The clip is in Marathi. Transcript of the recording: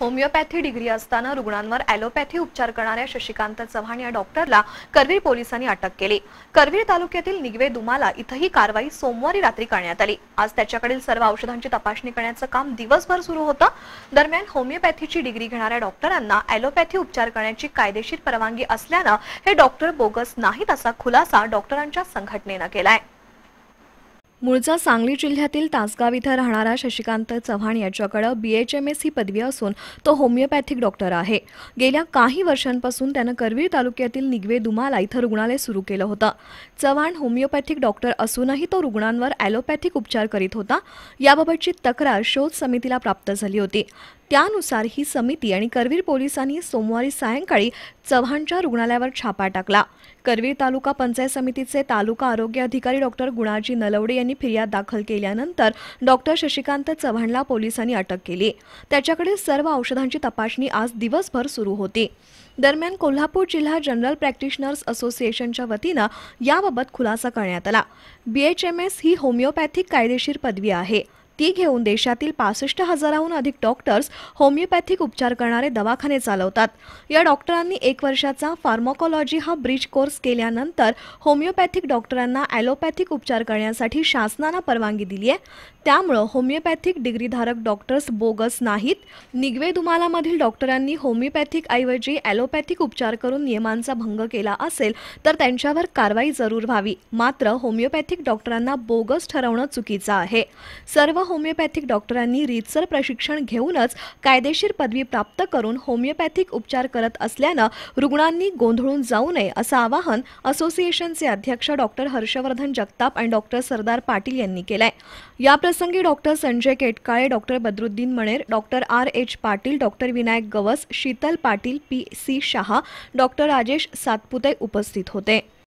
होमिओपॅथी डिग्री असताना रुग्णांवर ॲलोपॅथी उपचार करणाऱ्या शशिकांत चव्हाण या डॉक्टरला करवीर पोलिसांनी अटक केली करवीर तालुक्यातील निगवे दुमाला इथं ही कारवाई सोमवारी रात्री करण्यात आली आज त्याच्याकडील सर्व औषधांची तपासणी करण्याचं काम दिवसभर सुरू होतं दरम्यान होमिओपॅथीची डिग्री घेणाऱ्या डॉक्टरांना ॲलोपॅथी उपचार करण्याची कायदेशीर परवानगी असल्यानं हे डॉक्टर बोगस नाहीत असा खुलासा डॉक्टरांच्या संघटनेनं केलाय मूळचा सांगली जिल्ह्यातील तासगाव इथं राहणारा शशिकांत चव्हाण याच्याकडे बी एच एम एस ही पदवी असून तो होमिओपॅथिक डॉक्टर आहे गेल्या काही वर्षांपासून त्यानं करवीर तालुक्यातील निगवे दुमाला इथं रुग्णालय सुरू केलं होतं चव्हाण होमिओपॅथिक डॉक्टर असूनही तो रुग्णांवर ॲलोपॅथिक उपचार करीत होता याबाबतची तक्रार शोध समितीला प्राप्त झाली होती त्यानुसार ही समिती आणि करवीर पोलिसांनी सोमवारी सायंकाळी चव्हाणच्या रुग्णालयावर छापा टाकला करवीर तालुका पंचायत समितीचे तालुका आरोग्य अधिकारी डॉक्टर गुणाजी नलवडे यांनी फिर्याद दाखल केल्यानंतर डॉक्टर शशिकांत चव्हाणला पोलिसांनी अटक केली त्याच्याकडे सर्व औषधांची तपासणी आज दिवसभर सुरू होती दरम्यान कोल्हापूर जिल्हा जनरल प्रॅक्टिशनर्स असोसिएशनच्या वतीनं याबाबत खुलासा करण्यात आला बीएचएमएस ही होमिओपॅथिक कायदेशीर पदवी आहे ती घेऊन देशातील पासष्ट हजाराहून अधिक डॉक्टर्स होमिओपॅथिक उपचार करणारे दवाखाने चालवतात या डॉक्टरांनी एक वर्षाचा फार्माकोलॉजी हा ब्रिज कोर्स केल्यानंतर होमिओपॅथिक डॉक्टरांना ॲलोपॅथिक उपचार करण्यासाठी शासनानं परवानगी दिली आहे त्यामुळं होमिओपॅथिक डिग्रीधारक डॉक्टर्स बोगस नाहीत दुमालामधील डॉक्टरांनी होमिओपॅथिक ऐवजी ॲलोपॅथिक उपचार करून नियमांचा भंग केला असेल तर त्यांच्यावर कारवाई जरूर व्हावी मात्र होमिओपॅथिक डॉक्टरांना बोगस ठरवणं चुकीचं आहे सर्व होमिओपॅथिक डॉक्टरांनी रीतसर प्रशिक्षण घेऊनच कायदेशीर पदवी प्राप्त करून होमिओपॅथिक उपचार करत असल्यानं रुग्णांनी गोंधळून जाऊ नये असं आवाहन असोसिएशनचे अध्यक्ष डॉक्टर हर्षवर्धन जगताप आणि डॉक्टर सरदार पाटील यांनी केलंय याप्रसंगी doctor Sanjay Ketkale doctor Badruddin Maner doctor R H Patil doctor Vinayak Gavas Sheetal Patil P C Shah doctor Rajesh Satpute उपस्थित होते